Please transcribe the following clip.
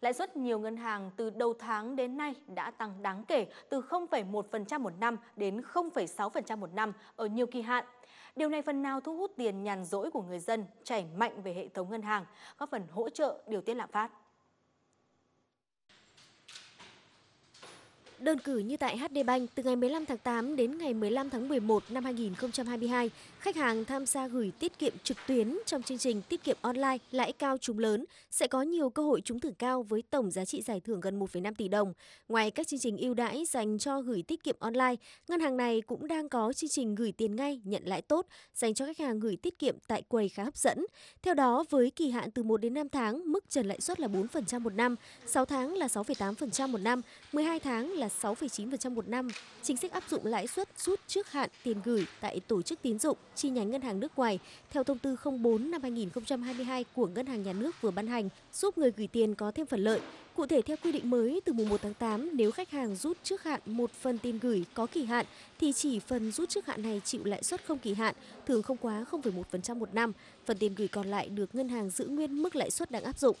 Lãi suất nhiều ngân hàng từ đầu tháng đến nay đã tăng đáng kể từ 0,1% một năm đến 0,6% một năm ở nhiều kỳ hạn. Điều này phần nào thu hút tiền nhàn rỗi của người dân chảy mạnh về hệ thống ngân hàng, góp phần hỗ trợ điều tiết lạm phát. Đơn cử như tại HD Bank, từ ngày 15 tháng 8 đến ngày 15 tháng 11 năm 2022, khách hàng tham gia gửi tiết kiệm trực tuyến trong chương trình tiết kiệm online lãi cao trúng lớn sẽ có nhiều cơ hội trúng thưởng cao với tổng giá trị giải thưởng gần 1,5 tỷ đồng. Ngoài các chương trình ưu đãi dành cho gửi tiết kiệm online, ngân hàng này cũng đang có chương trình gửi tiền ngay, nhận lãi tốt dành cho khách hàng gửi tiết kiệm tại quầy khá hấp dẫn. Theo đó, với kỳ hạn từ 1 đến 5 tháng, mức trần lãi suất là 4% một năm, 6 tháng là 6,8% một năm, 12 tháng là 6,9% một năm, chính sách áp dụng lãi suất rút trước hạn tiền gửi tại tổ chức tín dụng chi nhánh ngân hàng nước ngoài theo thông tư 04 năm 2022 của Ngân hàng Nhà nước vừa ban hành, giúp người gửi tiền có thêm phần lợi. Cụ thể theo quy định mới từ mùng 1 tháng 8, nếu khách hàng rút trước hạn một phần tiền gửi có kỳ hạn thì chỉ phần rút trước hạn này chịu lãi suất không kỳ hạn, thường không quá 0,1% một năm. Phần tiền gửi còn lại được ngân hàng giữ nguyên mức lãi suất đang áp dụng.